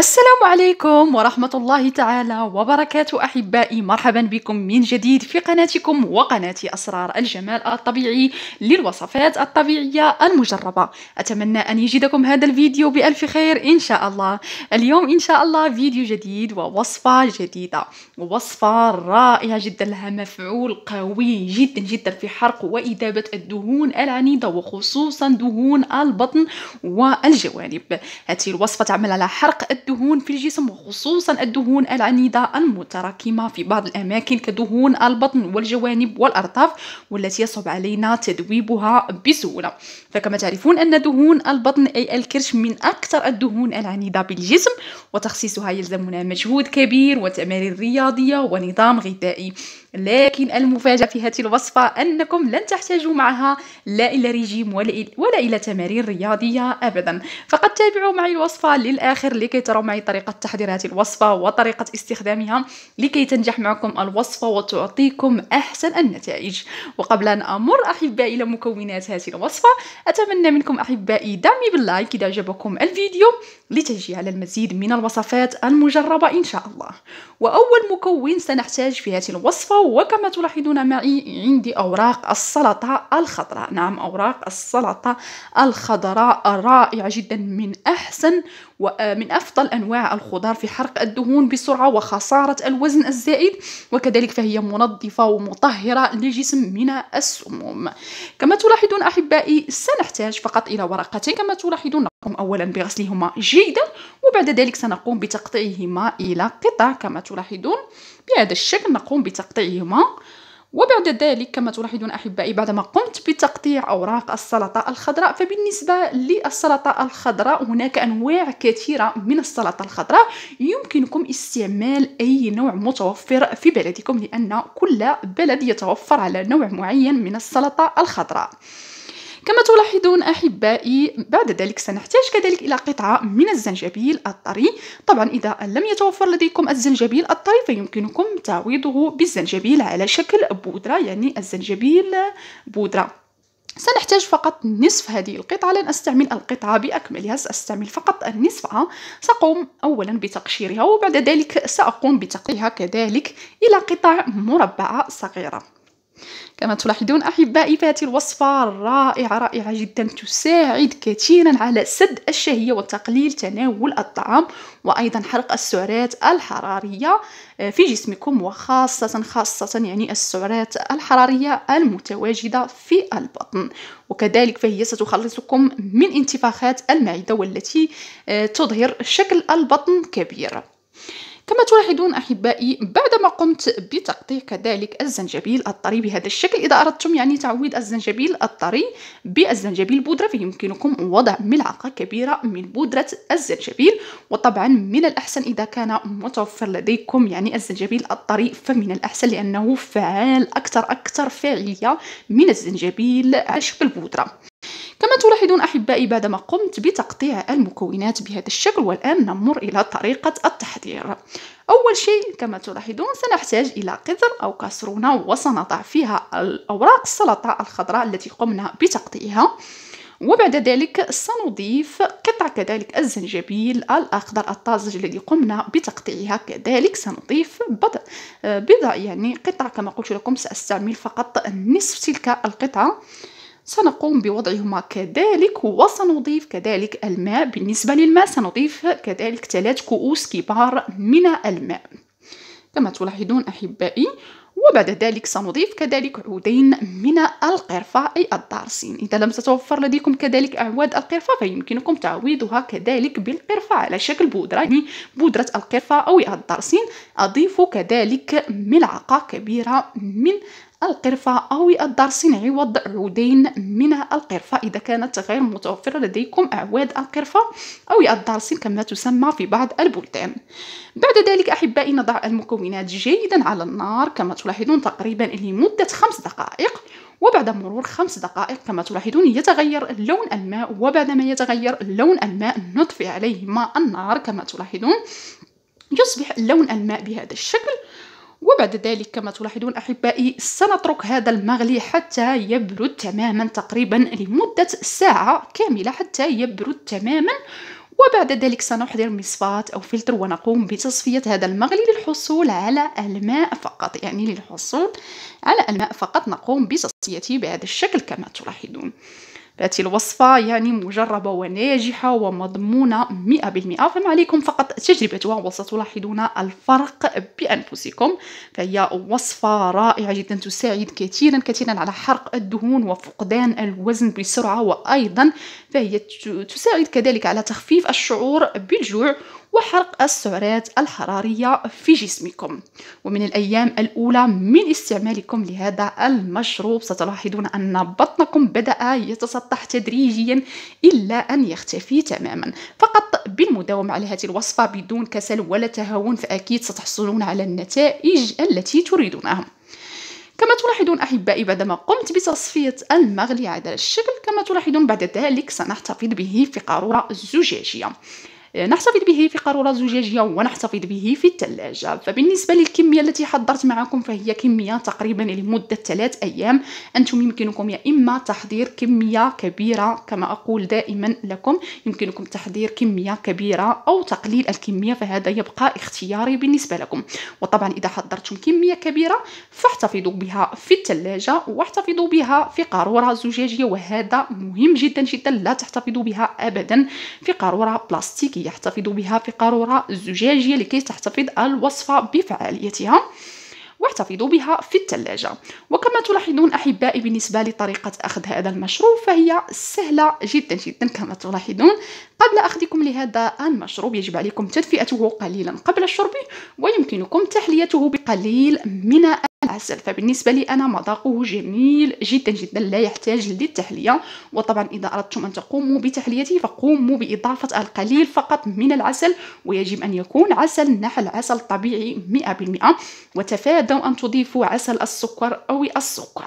السلام عليكم ورحمة الله تعالى وبركاته أحبائي مرحبا بكم من جديد في قناتكم وقناة أسرار الجمال الطبيعي للوصفات الطبيعية المجربة أتمنى أن يجدكم هذا الفيديو بألف خير إن شاء الله اليوم إن شاء الله فيديو جديد ووصفة جديدة وصفة رائعة جدا لها مفعول قوي جدا جدا في حرق وإذابة الدهون العنيدة وخصوصا دهون البطن والجوانب هذه الوصفة تعمل على حرق الدهون الدهون في الجسم وخصوصا الدهون العنيدة المتراكمة في بعض الأماكن كدهون البطن والجوانب والأرطاف والتي يصعب علينا تذويبها بسهولة فكما تعرفون أن دهون البطن أي الكرش من أكثر الدهون العنيدة بالجسم وتخصيصها يلزمنا مجهود كبير وتمارين رياضية ونظام غذائي لكن المفاجأة في هذه الوصفة أنكم لن تحتاجوا معها لا إلى ريجيم ولا, ولا إلى تمارين رياضية أبدا فقد تابعوا معي الوصفة للآخر لكي تروا معي طريقة تحضير هذه الوصفة وطريقة استخدامها لكي تنجح معكم الوصفة وتعطيكم أحسن النتائج وقبل أن أمر أحبائي إلى مكونات هذه الوصفة أتمنى منكم أحبائي دعمي باللايك إذا عجبكم الفيديو لتجي على المزيد من الوصفات المجربة إن شاء الله وأول مكون سنحتاج في هذه الوصفة وكما تلاحظون معي عندي أوراق السلطة الخضراء نعم أوراق السلطة الخضراء رائعة جدا من أحسن ومن أفضل أنواع الخضار في حرق الدهون بسرعة وخسارة الوزن الزائد وكذلك فهي منظفة ومطهرة للجسم من السموم كما تلاحظون أحبائي سنحتاج فقط إلى ورقتين كما تلاحظون نقوم أولا بغسلهما جيدا وبعد ذلك سنقوم بتقطيعهما إلى قطع كما تلاحظون بهذا الشكل نقوم بتقطيعهما وبعد ذلك كما تلاحظون أحبائي بعدما قمت بتقطيع أوراق السلطة الخضراء فبالنسبة للسلطة الخضراء هناك أنواع كثيرة من السلطة الخضراء يمكنكم استعمال أي نوع متوفر في بلدكم لأن كل بلد يتوفر على نوع معين من السلطة الخضراء كما تلاحظون أحبائي بعد ذلك سنحتاج كذلك إلى قطعة من الزنجبيل الطري طبعا إذا لم يتوفر لديكم الزنجبيل الطري فيمكنكم تعويضه بالزنجبيل على شكل بودرة يعني الزنجبيل بودرة سنحتاج فقط نصف هذه القطعة لن أستعمل القطعة بأكملها سأستعمل فقط نصفها سأقوم أولا بتقشيرها وبعد ذلك سأقوم بتقطيعها كذلك إلى قطع مربعة صغيرة كما تلاحظون أحبائي فهذه الوصفة رائعة رائعة جدا تساعد كثيرا على سد الشهية وتقليل تناول الطعام وأيضا حرق السعرات الحرارية آه، في جسمكم وخاصة خاصة يعني السعرات الحرارية المتواجدة في البطن وكذلك فهي ستخلصكم من انتفاخات المعدة والتي آه، تظهر شكل البطن كبير كما تلاحظون أحبائي بعدما قمت بتقطيع كذلك الزنجبيل الطري بهذا الشكل إذا أردتم يعني تعويض الزنجبيل الطري بالزنجبيل بودرة فيمكنكم وضع ملعقة كبيرة من بودرة الزنجبيل وطبعا من الأحسن إذا كان متوفر لديكم يعني الزنجبيل الطري فمن الأحسن لأنه فعال أكثر أكثر فعاليه من الزنجبيل على شكل بودرة كما تلاحظون أحبائي بعدما قمت بتقطيع المكونات بهذا الشكل والآن نمر إلى طريقة التحضير أول شيء كما تلاحظون سنحتاج إلى قدر أو كسرونة وسنضع فيها الأوراق السلطة الخضراء التي قمنا بتقطيعها وبعد ذلك سنضيف قطع كذلك الزنجبيل الأخضر الطازج الذي قمنا بتقطيعها كذلك سنضيف بضع, بضع يعني قطع كما قلت لكم سأستعمل فقط نصف تلك القطعة سنقوم بوضعهما كذلك وسنضيف كذلك الماء بالنسبة للماء سنضيف كذلك ثلاث كؤوس كبار من الماء كما تلاحظون أحبائي وبعد ذلك سنضيف كذلك عودين من القرفة أي الدارسين إذا لم تتوفر لديكم كذلك أعواد القرفة فيمكنكم تعويضها كذلك بالقرفة على شكل بودرة يعني بودرة القرفة أو الدارسين أضيف كذلك ملعقة كبيرة من القرفة أو الدار صناعي وضع عودين من القرفة إذا كانت غير متوفرة لديكم أعواد القرفة أو الدارسين كما تسمى في بعض البلدان بعد ذلك أحبائي نضع المكونات جيدا على النار كما تلاحظون تقريبا لمدة خمس دقائق وبعد مرور خمس دقائق كما تلاحظون يتغير لون الماء وبعدما يتغير لون الماء نطفئ عليه ماء النار كما تلاحظون يصبح لون الماء بهذا الشكل وبعد ذلك كما تلاحظون أحبائي سنترك هذا المغلي حتى يبرد تماما تقريبا لمدة ساعة كاملة حتى يبرد تماما وبعد ذلك سنحضر مصفاة أو فلتر ونقوم بتصفية هذا المغلي للحصول على الماء فقط يعني للحصول على الماء فقط نقوم بتصفيته بهذا الشكل كما تلاحظون فهذه الوصفة يعني مجربة وناجحة ومضمونة بالمئة فما عليكم فقط تجربتها وستلاحظون الفرق بأنفسكم فهي وصفة رائعة جدا تساعد كثيرا كثيرا على حرق الدهون وفقدان الوزن بسرعة وأيضا فهي تساعد كذلك على تخفيف الشعور بالجوع وحرق السعرات الحرارية في جسمكم ومن الأيام الأولى من استعمالكم لهذا المشروب ستلاحظون أن بطنكم بدأ يتسطح تدريجيا إلا أن يختفي تماما فقط بالمداومة على هذه الوصفة بدون كسل ولا تهاون فأكيد ستحصلون على النتائج التي تريدونها كما تلاحظون أحبائي بعدما قمت بتصفية المغلي على الشكل كما تلاحظون بعد ذلك سنحتفظ به في قارورة زجاجية نحتفظ به في قارورة زجاجية ونحتفظ به في الثلاجة فبالنسبة للكمية التي حضرت معكم فهي كمية تقريبا لمدة ثلاث أيام أنتم يمكنكم يا إما تحضير كمية كبيرة كما أقول دائما لكم يمكنكم تحضير كمية كبيرة أو تقليل الكمية فهذا يبقى اختياري بالنسبة لكم وطبعا إذا حضرتم كمية كبيرة فاحتفظوا بها في الثلاجة واحتفظوا بها في قارورة زجاجية وهذا مهم جدا جدا لا تحتفظوا بها أبدا في قارورة بلاستيكية التي يحتفظ بها في قارورة زجاجية لكي تحتفظ الوصفة بفعاليتها واحتفظوا بها في الثلاجة وكما تلاحظون أحبائي بالنسبة لطريقة أخذ هذا المشروب فهي سهلة جدا جدا كما تلاحظون قبل أخذكم لهذا المشروب يجب عليكم تدفئته قليلا قبل الشرب ويمكنكم تحليته بقليل من العسل فبالنسبة لي أنا مذاقه جميل جدا جدا لا يحتاج للتحلية وطبعا إذا أردتم أن تقوموا بتحليته فقوموا بإضافة القليل فقط من العسل ويجب أن يكون عسل نحل عسل طبيعي 100% وتفادوا أن تضيفوا عسل السكر أو السكر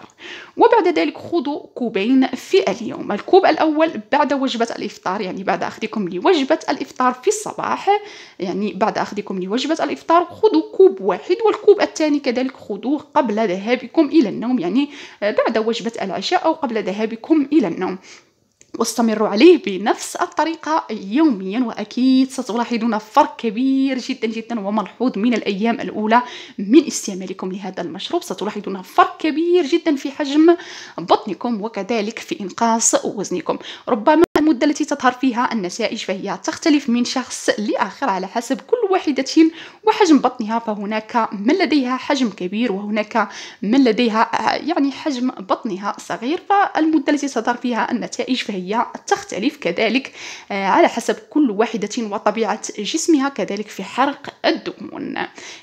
وبعد ذلك خذوا كوبين في اليوم الكوب الأول بعد وجبة الإفطار يعني بعد أخذكم لوجبة الإفطار في الصباح يعني بعد أخذكم لوجبة الإفطار خذوا كوب واحد والكوب الثاني كذلك خذوه قبل ذهابكم إلى النوم يعني آه، بعد وجبة العشاء أو قبل ذهابكم إلى النوم واستمروا عليه بنفس الطريقة يوميا وأكيد ستلاحظون فرق كبير جدا جدا وملحوظ من الأيام الأولى من استعمالكم لهذا المشروب ستلاحظون فرق كبير جدا في حجم بطنكم وكذلك في إنقاص وزنكم ربما المدة التي تظهر فيها النتائج فهي تختلف من شخص لآخر على حسب كل واحدة وحجم بطنها فهناك من لديها حجم كبير وهناك من لديها يعني حجم بطنها صغير فالمدة التي تظهر فيها النتائج فهي الصحية تختلف كذلك آه، على حسب كل واحدة وطبيعة جسمها كذلك في حرق الدهون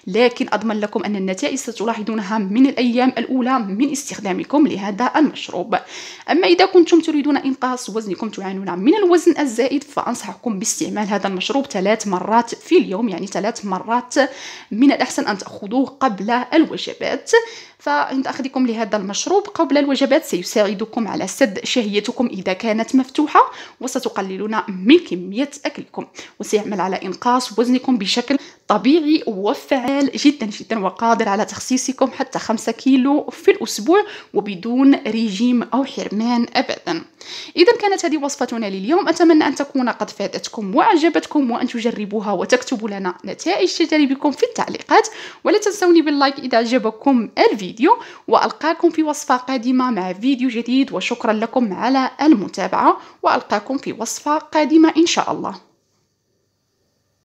لكن أضمن لكم أن النتائج ستلاحظونها من الأيام الأولى من استخدامكم لهذا المشروب أما إذا كنتم تريدون إنقاص وزنكم تعانون من الوزن الزائد فأنصحكم باستعمال هذا المشروب ثلاث مرات في اليوم يعني ثلاث مرات من الأحسن أن تأخذوه قبل الوجبات فنتأخذكم لهذا المشروب قبل الوجبات سيساعدكم على سد شهيتكم إذا كانت مفتوحة وستقللون من كمية أكلكم وسيعمل على إنقاص وزنكم بشكل طبيعي وفعال جدا جدا وقادر على تخسيسكم حتى 5 كيلو في الأسبوع وبدون ريجيم أو حرمان أبدا إذا كانت هذه وصفتنا لليوم أتمنى أن تكون قد فادتكم وأعجبتكم وأن تجربوها وتكتبوا لنا نتائج تجاربكم في التعليقات ولا تنسوني باللايك إذا أعجبكم الفيديو وألقاكم في وصفة قادمة مع فيديو جديد وشكرا لكم على المتابعة وألقاكم في وصفة قادمة إن شاء الله